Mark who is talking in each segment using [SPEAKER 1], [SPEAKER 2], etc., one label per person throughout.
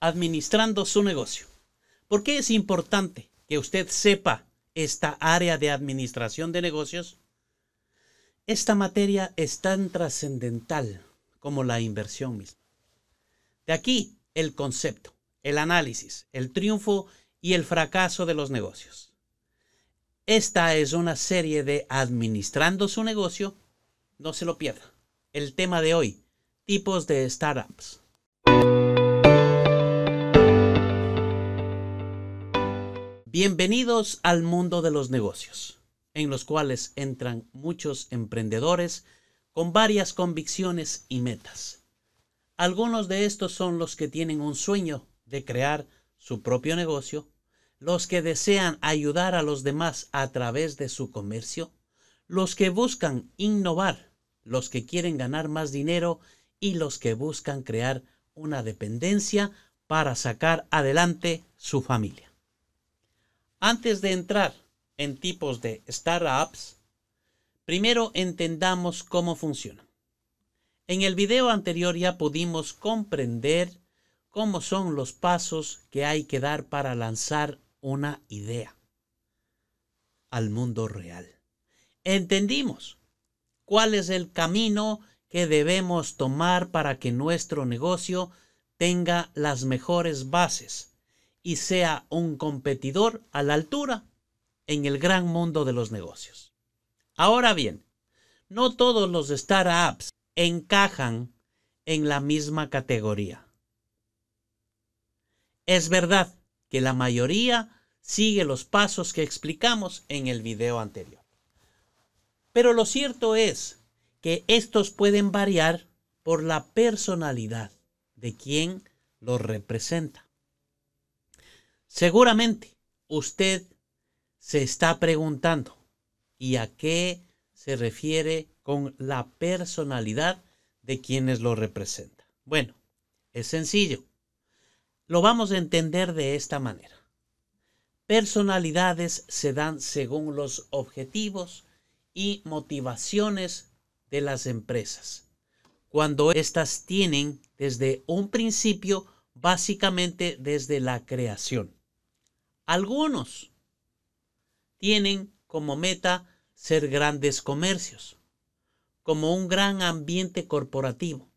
[SPEAKER 1] administrando su negocio. ¿Por qué es importante que usted sepa esta área de administración de negocios? Esta materia es tan trascendental como la inversión misma. De aquí el concepto, el análisis, el triunfo y el fracaso de los negocios. Esta es una serie de administrando su negocio. No se lo pierda. El tema de hoy, tipos de startups. Bienvenidos al mundo de los negocios, en los cuales entran muchos emprendedores con varias convicciones y metas. Algunos de estos son los que tienen un sueño de crear su propio negocio, los que desean ayudar a los demás a través de su comercio, los que buscan innovar, los que quieren ganar más dinero y los que buscan crear una dependencia para sacar adelante su familia. Antes de entrar en tipos de startups, primero entendamos cómo funciona. En el video anterior ya pudimos comprender cómo son los pasos que hay que dar para lanzar una idea al mundo real. Entendimos cuál es el camino que debemos tomar para que nuestro negocio tenga las mejores bases y sea un competidor a la altura en el gran mundo de los negocios. Ahora bien, no todos los startups encajan en la misma categoría. Es verdad que la mayoría sigue los pasos que explicamos en el video anterior. Pero lo cierto es que estos pueden variar por la personalidad de quien los representa. Seguramente usted se está preguntando, ¿y a qué se refiere con la personalidad de quienes lo representan? Bueno, es sencillo. Lo vamos a entender de esta manera. Personalidades se dan según los objetivos y motivaciones de las empresas. Cuando éstas tienen desde un principio, básicamente desde la creación. Algunos tienen como meta ser grandes comercios, como un gran ambiente corporativo.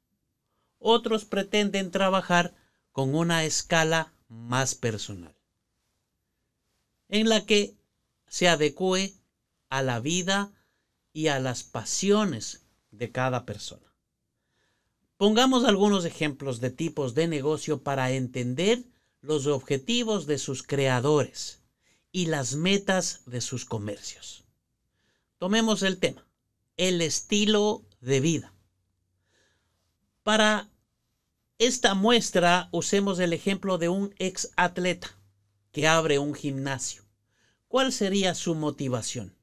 [SPEAKER 1] Otros pretenden trabajar con una escala más personal, en la que se adecue a la vida y a las pasiones de cada persona. Pongamos algunos ejemplos de tipos de negocio para entender los objetivos de sus creadores y las metas de sus comercios. Tomemos el tema, el estilo de vida. Para esta muestra usemos el ejemplo de un ex atleta que abre un gimnasio. ¿Cuál sería su motivación?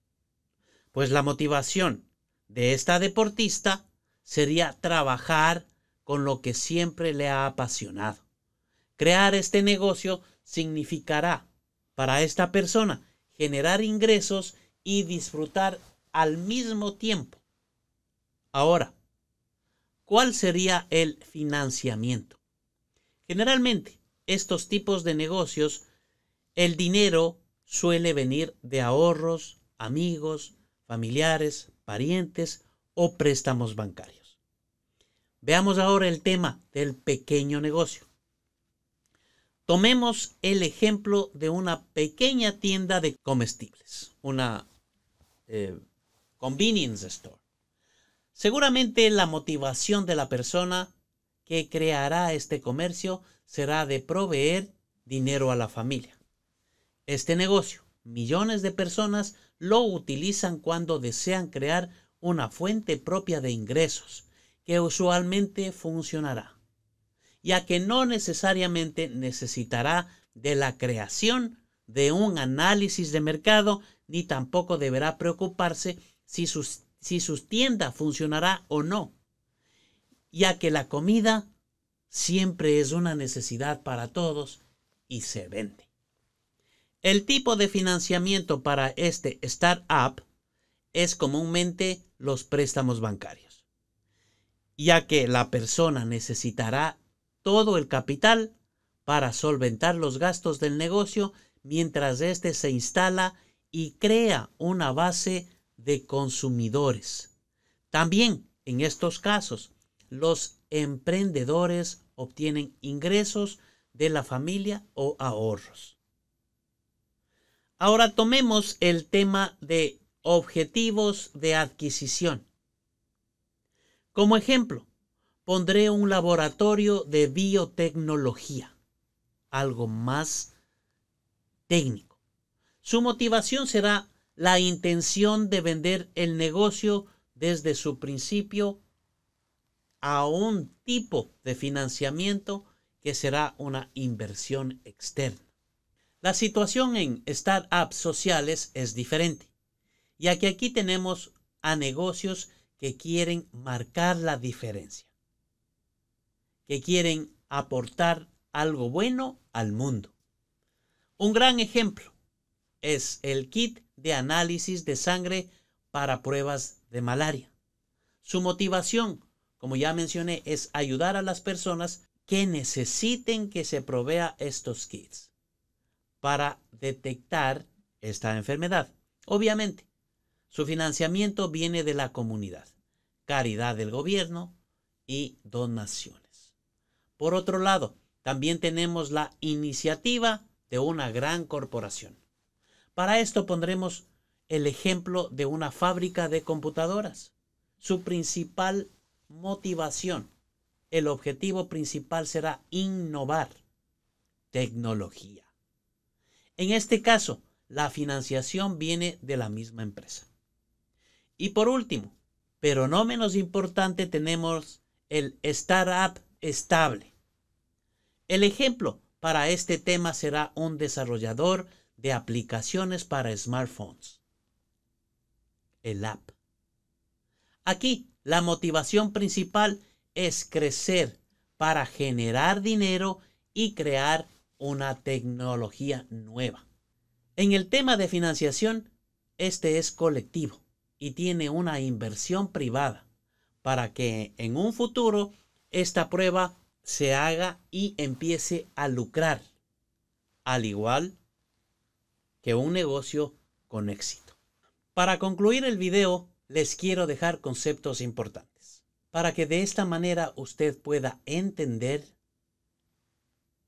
[SPEAKER 1] Pues la motivación de esta deportista sería trabajar con lo que siempre le ha apasionado. Crear este negocio significará para esta persona generar ingresos y disfrutar al mismo tiempo. Ahora, ¿cuál sería el financiamiento? Generalmente, estos tipos de negocios, el dinero suele venir de ahorros, amigos, familiares, parientes o préstamos bancarios. Veamos ahora el tema del pequeño negocio. Tomemos el ejemplo de una pequeña tienda de comestibles, una eh, convenience store. Seguramente la motivación de la persona que creará este comercio será de proveer dinero a la familia. Este negocio, millones de personas lo utilizan cuando desean crear una fuente propia de ingresos, que usualmente funcionará ya que no necesariamente necesitará de la creación de un análisis de mercado, ni tampoco deberá preocuparse si su si funcionará o no, ya que la comida siempre es una necesidad para todos y se vende. El tipo de financiamiento para este startup es comúnmente los préstamos bancarios, ya que la persona necesitará todo el capital para solventar los gastos del negocio mientras éste se instala y crea una base de consumidores. También, en estos casos, los emprendedores obtienen ingresos de la familia o ahorros. Ahora tomemos el tema de objetivos de adquisición. Como ejemplo, pondré un laboratorio de biotecnología, algo más técnico. Su motivación será la intención de vender el negocio desde su principio a un tipo de financiamiento que será una inversión externa. La situación en startups sociales es diferente, ya que aquí tenemos a negocios que quieren marcar la diferencia que quieren aportar algo bueno al mundo. Un gran ejemplo es el kit de análisis de sangre para pruebas de malaria. Su motivación, como ya mencioné, es ayudar a las personas que necesiten que se provea estos kits para detectar esta enfermedad. Obviamente, su financiamiento viene de la comunidad, caridad del gobierno y donaciones. Por otro lado, también tenemos la iniciativa de una gran corporación. Para esto pondremos el ejemplo de una fábrica de computadoras. Su principal motivación, el objetivo principal será innovar tecnología. En este caso, la financiación viene de la misma empresa. Y por último, pero no menos importante, tenemos el Startup estable. El ejemplo para este tema será un desarrollador de aplicaciones para smartphones. El app. Aquí, la motivación principal es crecer para generar dinero y crear una tecnología nueva. En el tema de financiación, este es colectivo y tiene una inversión privada para que en un futuro esta prueba se haga y empiece a lucrar, al igual que un negocio con éxito. Para concluir el video, les quiero dejar conceptos importantes, para que de esta manera usted pueda entender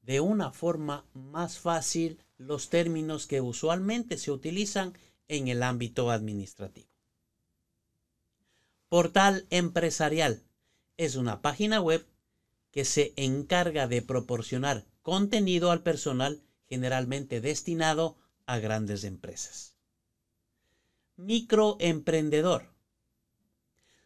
[SPEAKER 1] de una forma más fácil los términos que usualmente se utilizan en el ámbito administrativo. Portal empresarial es una página web que se encarga de proporcionar contenido al personal generalmente destinado a grandes empresas. Microemprendedor.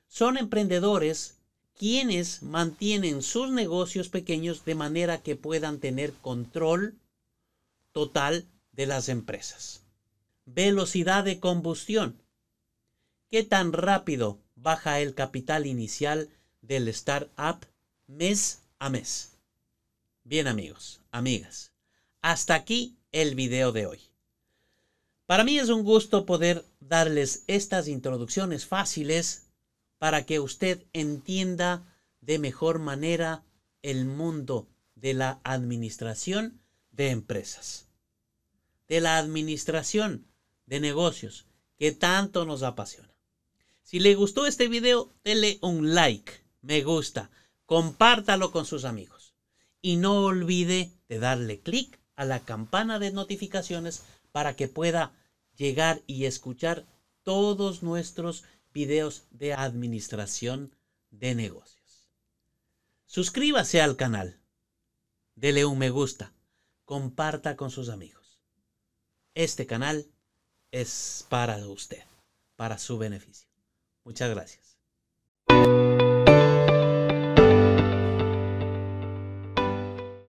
[SPEAKER 1] Son emprendedores quienes mantienen sus negocios pequeños de manera que puedan tener control total de las empresas. Velocidad de combustión. ¿Qué tan rápido baja el capital inicial del startup mes a mes. Bien amigos, amigas, hasta aquí el video de hoy. Para mí es un gusto poder darles estas introducciones fáciles para que usted entienda de mejor manera el mundo de la administración de empresas, de la administración de negocios que tanto nos apasiona. Si le gustó este video, dele un like me gusta, compártalo con sus amigos. Y no olvide de darle clic a la campana de notificaciones para que pueda llegar y escuchar todos nuestros videos de administración de negocios. Suscríbase al canal, dele un me gusta, comparta con sus amigos. Este canal es para usted, para su beneficio. Muchas gracias.